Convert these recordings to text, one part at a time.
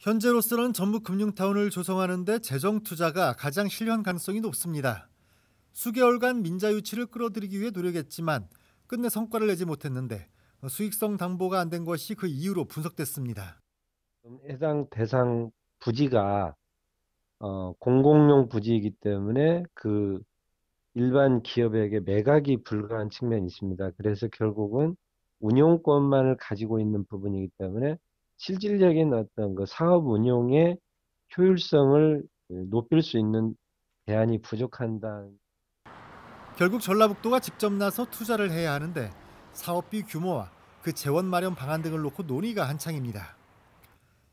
현재로서는 전북 금융타운을 조성하는데 재정 투자가 가장 실현 가능성이 높습니다. 수개월간 민자 유치를 끌어들이기 위해 노력했지만 끝내 성과를 내지 못했는데 수익성 담보가 안 된 것이 그 이유로 분석됐습니다. 해당 대상 부지가 어, 공공용 부지이기 때문에 그 일반 기업에게 매각이 불가한 측면이 있습니다. 그래서 결국은 운용권만을 가지고 있는 부분이기 때문에 실질적인 어떤 그 사업 운용의 효율성을 높일 수 있는 대안이 부족한다. 결국 전라북도가 직접 나서 투자를 해야 하는데 사업비 규모와 그 재원 마련 방안 등을 놓고 논의가 한창입니다.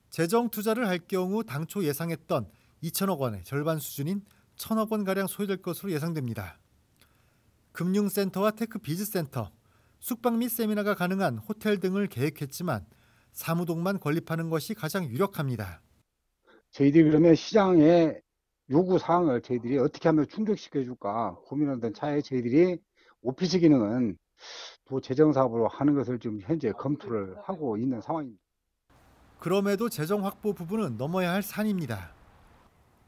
재정 투자를 할 경우 당초 예상했던 2천억 원의 절반 수준인 천억 원가량 소요될 것으로 예상됩니다. 금융센터와 테크비즈센터, 숙박 및 세미나가 가능한 호텔 등을 계획했지만 사무동만 건립하는 것이 가장 유력합니다. 저희들이 그러면 시장의 요구 사항을 저희들이 어떻게 하면 충족시켜 줄까 고민하던 차에 저희들이 오피스 기능은 도 재정 사업으로 하는 것을 지금 현재 검토를 하고 있는 상황입니다. 그럼에도 재정 확보 부분은 넘어야 할 산입니다.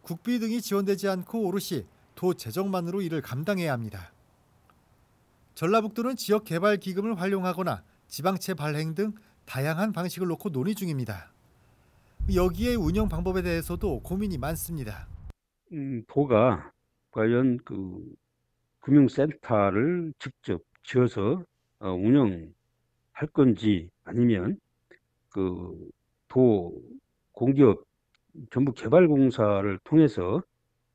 국비 등이 지원되지 않고 오롯이 도 재정만으로 이를 감당해야 합니다. 전라북도는 지역 개발 기금을 활용하거나 지방채 발행 등 다양한 방식을 놓고 논의 중입니다. 여기에 운영 방법에 대해서도 고민이 많습니다. 음, 도가 과연 그 금융센터를 직접 지어서 어, 운영할 건지 아니면 그도 공기업 전부 개발공사를 통해서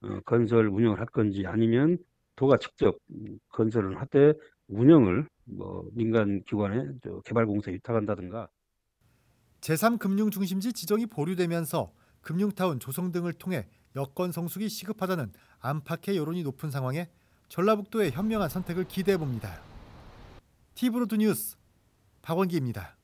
어, 건설 운영을 할 건지 아니면 도가 직접 음, 건설을 하되 운영을 뭐 민간 기관에 개발공사에 위탁한다든가 제3금융중심지 지정이 보류되면서 금융타운 조성 등을 통해 여권 성숙이 시급하다는 안팎의 여론이 높은 상황에 전라북도의 현명한 선택을 기대해 봅니다. TV로드 뉴스 박원기입니다.